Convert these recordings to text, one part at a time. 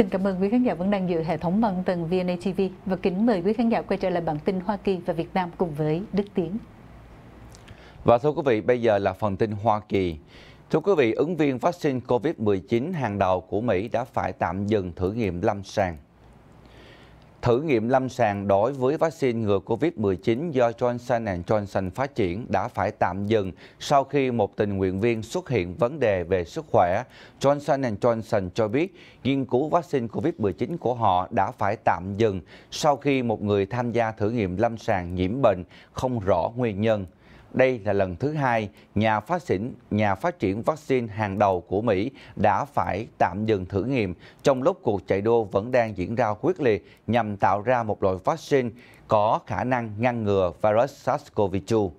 Xin cảm ơn quý khán giả vẫn đang dự hệ thống bằng tầng VNA TV và kính mời quý khán giả quay trở lại bản tin Hoa Kỳ và Việt Nam cùng với Đức Tiến. Và thưa quý vị, bây giờ là phần tin Hoa Kỳ. Thưa quý vị, ứng viên vaccine COVID-19 hàng đầu của Mỹ đã phải tạm dừng thử nghiệm lâm sàng. Thử nghiệm lâm sàng đối với vaccine ngừa COVID-19 do Johnson Johnson phát triển đã phải tạm dừng sau khi một tình nguyện viên xuất hiện vấn đề về sức khỏe. Johnson Johnson cho biết nghiên cứu vaccine COVID-19 của họ đã phải tạm dừng sau khi một người tham gia thử nghiệm lâm sàng nhiễm bệnh không rõ nguyên nhân. Đây là lần thứ hai nhà phát triển, nhà phát triển vaccine hàng đầu của Mỹ đã phải tạm dừng thử nghiệm trong lúc cuộc chạy đua vẫn đang diễn ra quyết liệt nhằm tạo ra một loại vaccine có khả năng ngăn ngừa virus SARS-CoV-2.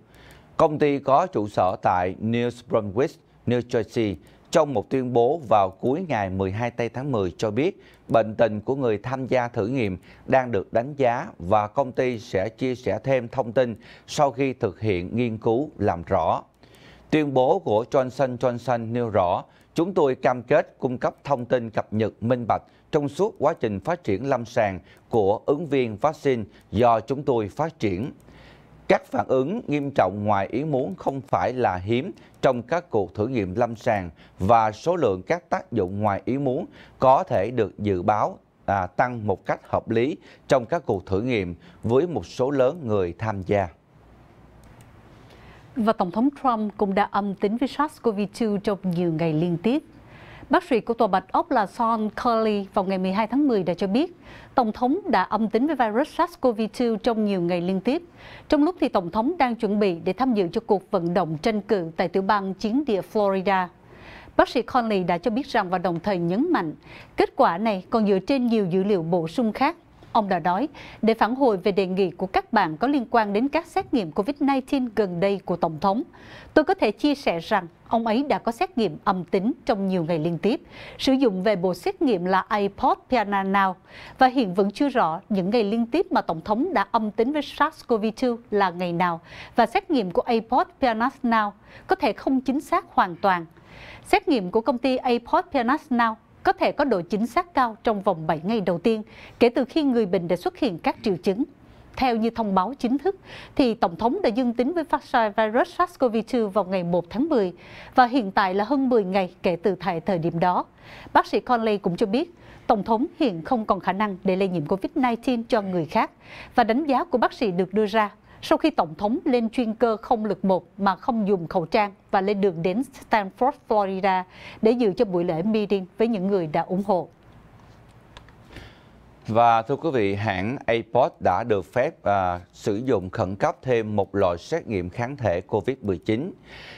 Công ty có trụ sở tại New Brunswick, New Jersey trong một tuyên bố vào cuối ngày 12 tây tháng 10 cho biết bệnh tình của người tham gia thử nghiệm đang được đánh giá và công ty sẽ chia sẻ thêm thông tin sau khi thực hiện nghiên cứu làm rõ. Tuyên bố của Johnson Johnson nêu rõ, chúng tôi cam kết cung cấp thông tin cập nhật minh bạch trong suốt quá trình phát triển lâm sàng của ứng viên vaccine do chúng tôi phát triển các phản ứng nghiêm trọng ngoài ý muốn không phải là hiếm trong các cuộc thử nghiệm lâm sàng và số lượng các tác dụng ngoài ý muốn có thể được dự báo à, tăng một cách hợp lý trong các cuộc thử nghiệm với một số lớn người tham gia. Và Tổng thống Trump cũng đã âm tính với SARS-CoV-2 trong nhiều ngày liên tiếp. Bác sĩ của tòa Bạch Ốc là Sean Curley vào ngày 12 tháng 10 đã cho biết, Tổng thống đã âm tính với virus SARS-CoV-2 trong nhiều ngày liên tiếp, trong lúc thì Tổng thống đang chuẩn bị để tham dự cho cuộc vận động tranh cử tại tiểu bang chiến địa Florida. Bác sĩ Conley đã cho biết rằng và đồng thời nhấn mạnh, kết quả này còn dựa trên nhiều dữ liệu bổ sung khác Ông đã nói, để phản hồi về đề nghị của các bạn có liên quan đến các xét nghiệm COVID-19 gần đây của Tổng thống, tôi có thể chia sẻ rằng ông ấy đã có xét nghiệm âm tính trong nhiều ngày liên tiếp, sử dụng về bộ xét nghiệm là iPod Piana Now, và hiện vẫn chưa rõ những ngày liên tiếp mà Tổng thống đã âm tính với SARS-CoV-2 là ngày nào, và xét nghiệm của iPod Piana Now có thể không chính xác hoàn toàn. Xét nghiệm của công ty iPod Piana Now có thể có độ chính xác cao trong vòng 7 ngày đầu tiên kể từ khi người bệnh đã xuất hiện các triệu chứng. Theo như thông báo chính thức, thì Tổng thống đã dương tính với vaccine virus SARS-CoV-2 vào ngày 1 tháng 10 và hiện tại là hơn 10 ngày kể từ thời thời điểm đó. Bác sĩ Conley cũng cho biết, Tổng thống hiện không còn khả năng để lây nhiễm COVID-19 cho người khác và đánh giá của bác sĩ được đưa ra sau khi Tổng thống lên chuyên cơ không lực một mà không dùng khẩu trang và lên đường đến Stanford, Florida để dự cho buổi lễ meeting với những người đã ủng hộ. Và thưa quý vị, hãng Apod đã được phép à, sử dụng khẩn cấp thêm một loại xét nghiệm kháng thể COVID-19.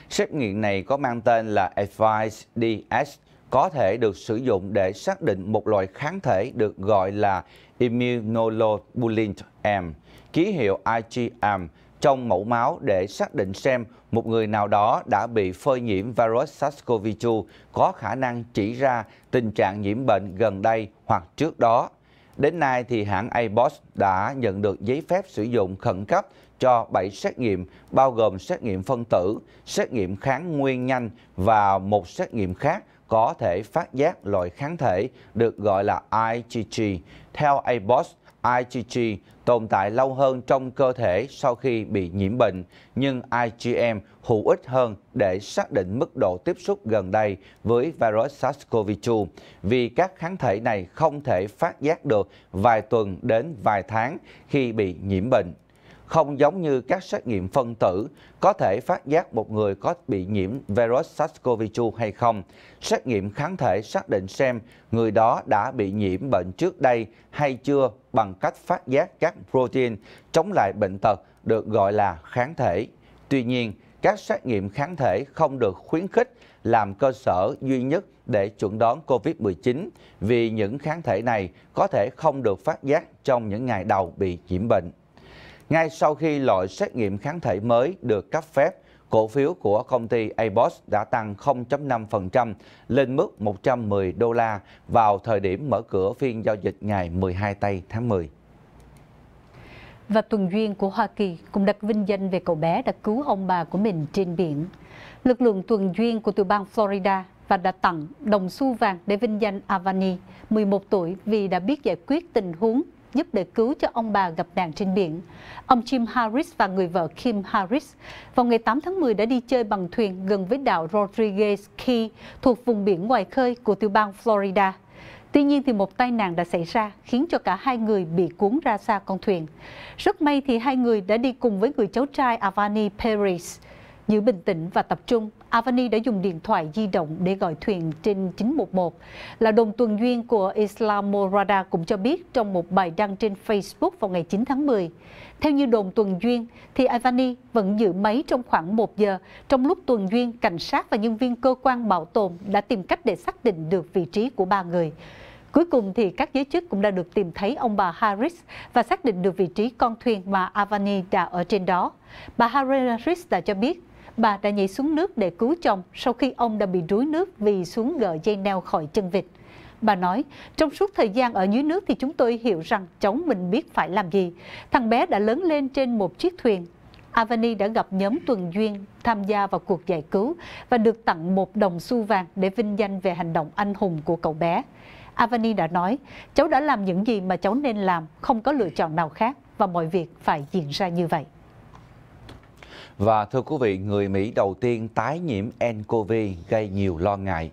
Xét nghiệm này có mang tên là Advice DS có thể được sử dụng để xác định một loại kháng thể được gọi là immunoglobulin M, ký hiệu IgM trong mẫu máu để xác định xem một người nào đó đã bị phơi nhiễm virus SARS-CoV-2 có khả năng chỉ ra tình trạng nhiễm bệnh gần đây hoặc trước đó. Đến nay thì hãng Airbus đã nhận được giấy phép sử dụng khẩn cấp cho 7 xét nghiệm bao gồm xét nghiệm phân tử, xét nghiệm kháng nguyên nhanh và một xét nghiệm khác có thể phát giác loại kháng thể được gọi là IgG. Theo ABOS, IgG tồn tại lâu hơn trong cơ thể sau khi bị nhiễm bệnh, nhưng IgM hữu ích hơn để xác định mức độ tiếp xúc gần đây với virus SARS-CoV-2 vì các kháng thể này không thể phát giác được vài tuần đến vài tháng khi bị nhiễm bệnh không giống như các xét nghiệm phân tử có thể phát giác một người có bị nhiễm virus SARS-CoV-2 hay không. Xét nghiệm kháng thể xác định xem người đó đã bị nhiễm bệnh trước đây hay chưa bằng cách phát giác các protein chống lại bệnh tật được gọi là kháng thể. Tuy nhiên, các xét nghiệm kháng thể không được khuyến khích làm cơ sở duy nhất để chuẩn đoán COVID-19 vì những kháng thể này có thể không được phát giác trong những ngày đầu bị nhiễm bệnh. Ngay sau khi loại xét nghiệm kháng thể mới được cấp phép, cổ phiếu của công ty ABOS đã tăng 0.5% lên mức 110 đô la vào thời điểm mở cửa phiên giao dịch ngày 12 tây tháng 10 và tuần duyên của Hoa Kỳ cũng đặt vinh danh về cậu bé đã cứu ông bà của mình trên biển. Lực lượng tuần duyên của tiểu bang Florida và đã tặng đồng xu vàng để vinh danh Avani, 11 tuổi vì đã biết giải quyết tình huống giúp để cứu cho ông bà gặp nạn trên biển. Ông Jim Harris và người vợ Kim Harris vào ngày 8 tháng 10 đã đi chơi bằng thuyền gần với đảo Rodriguez Key thuộc vùng biển ngoài khơi của tiểu bang Florida. Tuy nhiên thì một tai nạn đã xảy ra khiến cho cả hai người bị cuốn ra xa con thuyền. Rất may thì hai người đã đi cùng với người cháu trai Avani Paris. Giữ bình tĩnh và tập trung, Avani đã dùng điện thoại di động để gọi thuyền trên 911. Là đồng tuần duyên của Islamorada cũng cho biết trong một bài đăng trên Facebook vào ngày 9 tháng 10. Theo như đồn tuần duyên, thì Avani vẫn giữ máy trong khoảng 1 giờ. Trong lúc tuần duyên, cảnh sát và nhân viên cơ quan bảo tồn đã tìm cách để xác định được vị trí của ba người. Cuối cùng thì các giới chức cũng đã được tìm thấy ông bà Harris và xác định được vị trí con thuyền mà Avani đã ở trên đó. Bà Harris đã cho biết bà đã nhảy xuống nước để cứu chồng sau khi ông đã bị đuối nước vì xuống gỡ dây neo khỏi chân vịt. Bà nói, trong suốt thời gian ở dưới nước thì chúng tôi hiểu rằng cháu mình biết phải làm gì. Thằng bé đã lớn lên trên một chiếc thuyền. Avani đã gặp nhóm tuần duyên tham gia vào cuộc giải cứu và được tặng một đồng xu vàng để vinh danh về hành động anh hùng của cậu bé. Avani đã nói, cháu đã làm những gì mà cháu nên làm, không có lựa chọn nào khác và mọi việc phải diễn ra như vậy. Và thưa quý vị, người Mỹ đầu tiên tái nhiễm nCoV gây nhiều lo ngại.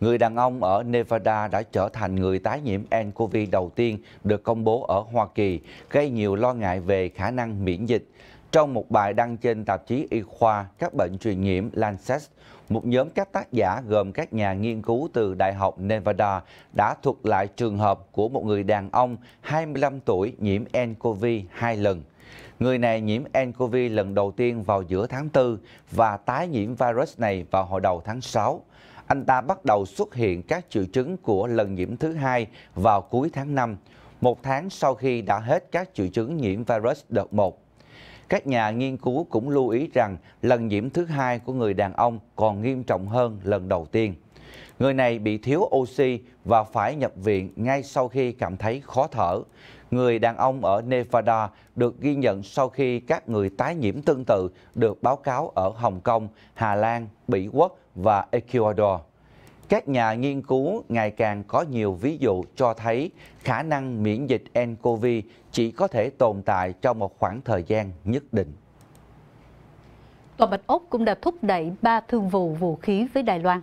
Người đàn ông ở Nevada đã trở thành người tái nhiễm nCoV đầu tiên được công bố ở Hoa Kỳ, gây nhiều lo ngại về khả năng miễn dịch. Trong một bài đăng trên tạp chí y khoa các bệnh truyền nhiễm Lancet, một nhóm các tác giả gồm các nhà nghiên cứu từ Đại học Nevada đã thuật lại trường hợp của một người đàn ông 25 tuổi nhiễm nCoV hai lần. Người này nhiễm nCoV lần đầu tiên vào giữa tháng 4 và tái nhiễm virus này vào hồi đầu tháng 6. Anh ta bắt đầu xuất hiện các triệu chứng của lần nhiễm thứ hai vào cuối tháng 5, một tháng sau khi đã hết các triệu chứng nhiễm virus đợt 1. Các nhà nghiên cứu cũng lưu ý rằng lần nhiễm thứ hai của người đàn ông còn nghiêm trọng hơn lần đầu tiên. Người này bị thiếu oxy và phải nhập viện ngay sau khi cảm thấy khó thở người đàn ông ở Nevada được ghi nhận sau khi các người tái nhiễm tương tự được báo cáo ở Hồng Kông, Hà Lan, Bỉ Quốc và Ecuador. Các nhà nghiên cứu ngày càng có nhiều ví dụ cho thấy khả năng miễn dịch nCoV chỉ có thể tồn tại trong một khoảng thời gian nhất định. Tòa Bạch Ốc cũng đã thúc đẩy ba thương vụ vũ khí với Đài Loan.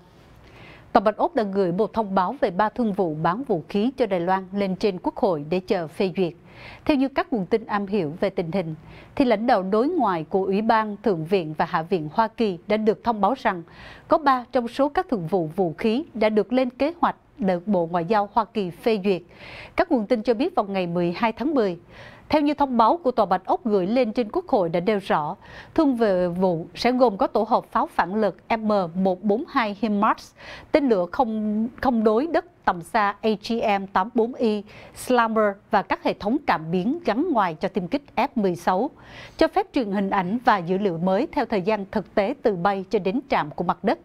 Tổng Bạch Úc đã gửi một thông báo về ba thương vụ bán vũ khí cho Đài Loan lên trên Quốc hội để chờ phê duyệt. Theo như các nguồn tin am hiểu về tình hình, thì lãnh đạo đối ngoại của Ủy ban, Thượng viện và Hạ viện Hoa Kỳ đã được thông báo rằng có ba trong số các thương vụ vũ khí đã được lên kế hoạch được Bộ Ngoại giao Hoa Kỳ phê duyệt. Các nguồn tin cho biết vào ngày 12 tháng 10, theo như thông báo của Tòa Bạch Ốc gửi lên trên Quốc hội đã nêu rõ, thương về vụ sẽ gồm có tổ hợp pháo phản lực M142 HIMARS, tên lửa không, không đối đất tầm xa AGM-84E, Slammer và các hệ thống cảm biến gắn ngoài cho tiêm kích F-16, cho phép truyền hình ảnh và dữ liệu mới theo thời gian thực tế từ bay cho đến trạm của mặt đất.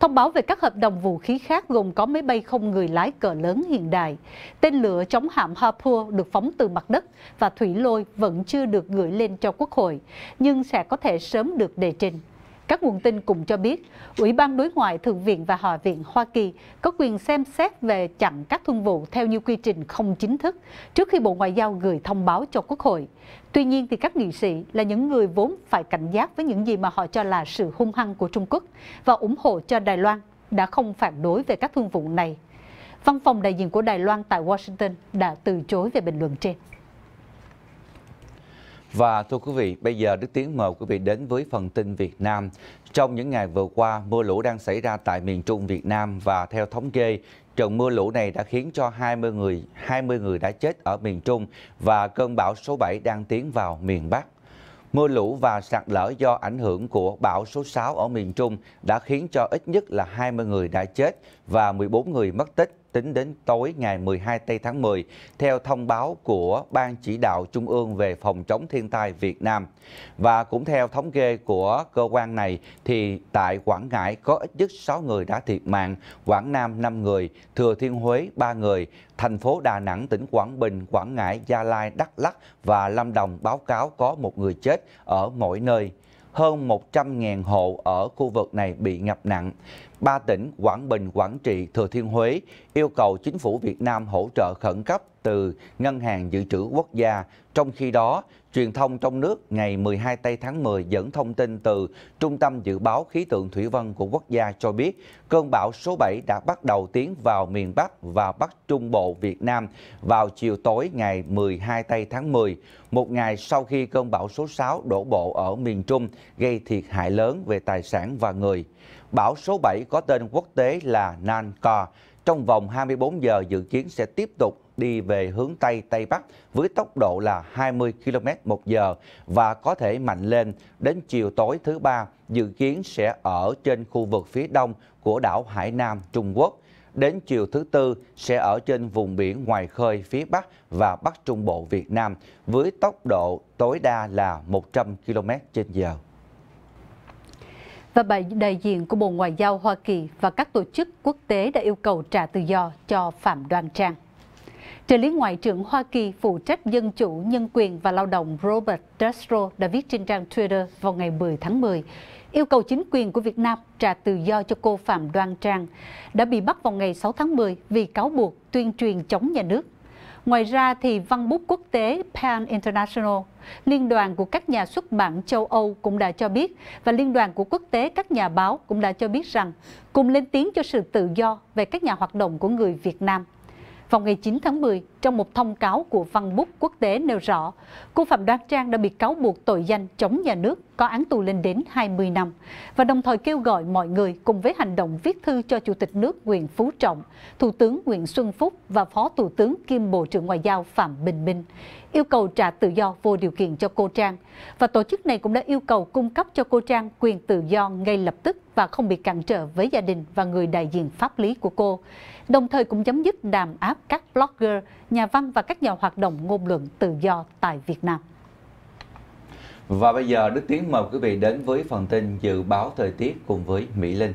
Thông báo về các hợp đồng vũ khí khác gồm có máy bay không người lái cỡ lớn hiện đại, tên lửa chống hạm Harpur được phóng từ mặt đất và thủy lôi vẫn chưa được gửi lên cho Quốc hội, nhưng sẽ có thể sớm được đề trình. Các nguồn tin cùng cho biết, Ủy ban Đối ngoại Thượng viện và Hạ viện Hoa Kỳ có quyền xem xét về chặn các thương vụ theo như quy trình không chính thức trước khi Bộ Ngoại giao gửi thông báo cho Quốc hội. Tuy nhiên, thì các nghị sĩ là những người vốn phải cảnh giác với những gì mà họ cho là sự hung hăng của Trung Quốc và ủng hộ cho Đài Loan đã không phản đối về các thương vụ này. Văn phòng đại diện của Đài Loan tại Washington đã từ chối về bình luận trên. Và thưa quý vị, bây giờ Đức Tiến mời quý vị đến với phần tin Việt Nam. Trong những ngày vừa qua, mưa lũ đang xảy ra tại miền Trung Việt Nam và theo thống kê, trận mưa lũ này đã khiến cho 20 người 20 người đã chết ở miền Trung và cơn bão số 7 đang tiến vào miền Bắc. Mưa lũ và sạt lở do ảnh hưởng của bão số 6 ở miền Trung đã khiến cho ít nhất là 20 người đã chết và 14 người mất tích tính đến tối ngày 12 tây tháng 10 theo thông báo của Ban chỉ đạo Trung ương về phòng chống thiên tai Việt Nam. Và cũng theo thống kê của cơ quan này thì tại Quảng Ngãi có ít nhất 6 người đã thiệt mạng, Quảng Nam 5 người, Thừa Thiên Huế 3 người, thành phố Đà Nẵng, tỉnh Quảng Bình, Quảng Ngãi, Gia Lai, Đắk Lắk và Lâm Đồng báo cáo có một người chết ở mỗi nơi hơn 100.000 hộ ở khu vực này bị ngập nặng ba tỉnh Quảng Bình, Quảng Trị, Thừa Thiên Huế yêu cầu chính phủ Việt Nam hỗ trợ khẩn cấp từ Ngân hàng Dự trữ Quốc gia. Trong khi đó, truyền thông trong nước ngày 12 tây tháng 10 dẫn thông tin từ Trung tâm Dự báo Khí tượng Thủy văn của quốc gia cho biết cơn bão số 7 đã bắt đầu tiến vào miền Bắc và Bắc Trung Bộ Việt Nam vào chiều tối ngày 12 tây tháng 10, một ngày sau khi cơn bão số 6 đổ bộ ở miền Trung gây thiệt hại lớn về tài sản và người. Bão số 7 có tên quốc tế là Nanco trong vòng 24 giờ dự kiến sẽ tiếp tục đi về hướng Tây Tây Bắc với tốc độ là 20 km một giờ và có thể mạnh lên đến chiều tối thứ ba dự kiến sẽ ở trên khu vực phía đông của đảo Hải Nam Trung Quốc. Đến chiều thứ tư sẽ ở trên vùng biển ngoài khơi phía Bắc và Bắc Trung Bộ Việt Nam với tốc độ tối đa là 100 km trên giờ và bà đại diện của Bộ Ngoại giao Hoa Kỳ và các tổ chức quốc tế đã yêu cầu trả tự do cho Phạm Đoan Trang. Trợ lý Ngoại trưởng Hoa Kỳ phụ trách dân chủ, nhân quyền và lao động Robert Destro đã viết trên trang Twitter vào ngày 10 tháng 10, yêu cầu chính quyền của Việt Nam trả tự do cho cô Phạm Đoan Trang, đã bị bắt vào ngày 6 tháng 10 vì cáo buộc tuyên truyền chống nhà nước Ngoài ra thì văn bút quốc tế Pan International, Liên đoàn của các nhà xuất bản châu Âu cũng đã cho biết và Liên đoàn của quốc tế các nhà báo cũng đã cho biết rằng cùng lên tiếng cho sự tự do về các nhà hoạt động của người Việt Nam. Vào ngày 9 tháng 10, trong một thông cáo của văn bút quốc tế nêu rõ, cô Phạm Đoan Trang đã bị cáo buộc tội danh chống nhà nước có án tù lên đến 20 năm và đồng thời kêu gọi mọi người cùng với hành động viết thư cho Chủ tịch nước Nguyễn Phú Trọng, Thủ tướng Nguyễn Xuân Phúc và Phó Thủ tướng kiêm Bộ trưởng Ngoại giao Phạm Bình Minh yêu cầu trả tự do vô điều kiện cho cô Trang và tổ chức này cũng đã yêu cầu cung cấp cho cô Trang quyền tự do ngay lập tức và không bị cản trở với gia đình và người đại diện pháp lý của cô, đồng thời cũng chấm dứt đàm áp các blogger nhà văn và các nhà hoạt động ngôn luận tự do tại Việt Nam. Và bây giờ Đức Tiến mời quý vị đến với phần tin dự báo thời tiết cùng với Mỹ Linh.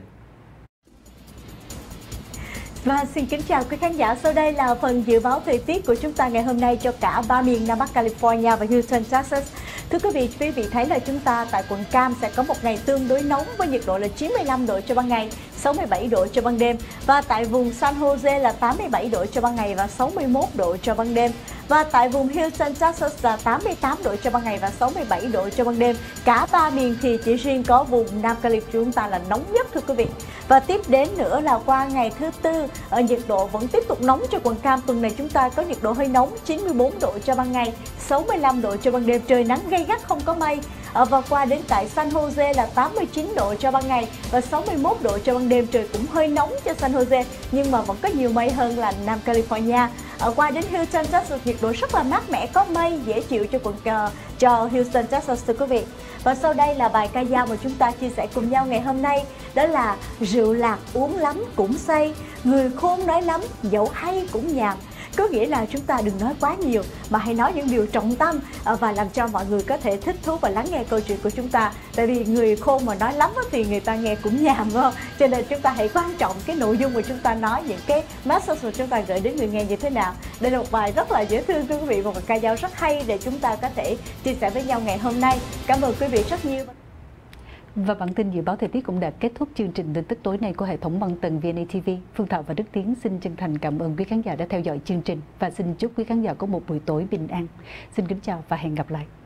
Và xin kính chào quý khán giả, sau đây là phần dự báo thời tiết của chúng ta ngày hôm nay cho cả ba miền Nam Bắc California và Houston, Texas. Thưa quý vị, quý vị thấy là chúng ta tại quận Cam sẽ có một ngày tương đối nóng với nhiệt độ là 95 độ cho ban ngày, 67 độ cho ban đêm và tại vùng San Jose là 87 độ cho ban ngày và 61 độ cho ban đêm và tại vùng Houston, Texas là 88 độ cho ban ngày và 67 độ cho ban đêm. Cả ba miền thì chỉ riêng có vùng Nam California chúng ta là nóng nhất thưa quý vị. Và tiếp đến nữa là qua ngày thứ tư, ở ờ, nhiệt độ vẫn tiếp tục nóng cho quần cam. Tuần này chúng ta có nhiệt độ hơi nóng 94 độ cho ban ngày, 65 độ cho ban đêm, trời nắng gay gắt không có mây. Ờ, và qua đến tại San Jose là 89 độ cho ban ngày và 61 độ cho ban đêm trời cũng hơi nóng cho San Jose nhưng mà vẫn có nhiều mây hơn là Nam California ở ờ, qua đến Houston, Texas nhiệt độ rất là mát mẻ có mây dễ chịu cho quận uh, cho Houston, Texas thưa quý vị. Và sau đây là bài ca dao mà chúng ta chia sẻ cùng nhau ngày hôm nay đó là rượu lạc uống lắm cũng say, người khôn nói lắm dẫu hay cũng nhạt có nghĩa là chúng ta đừng nói quá nhiều mà hãy nói những điều trọng tâm ờ, và làm cho mọi người có thể thích thú và lắng nghe câu chuyện của chúng ta tại vì người khôn mà nói lắm thì người ta nghe cũng nhàm phải không cho nên chúng ta hãy quan trọng cái nội dung mà chúng ta nói những cái message mà chúng ta gửi đến người nghe như thế nào đây là một bài rất là dễ thương thưa quý vị và một ca dao rất hay để chúng ta có thể chia sẻ với nhau ngày hôm nay cảm ơn quý vị rất nhiều và bản tin dự báo thời tiết cũng đã kết thúc chương trình tin tức tối nay của hệ thống băng tần VNATV. Phương Thảo và Đức Tiến xin chân thành cảm ơn quý khán giả đã theo dõi chương trình và xin chúc quý khán giả có một buổi tối bình an. Xin kính chào và hẹn gặp lại.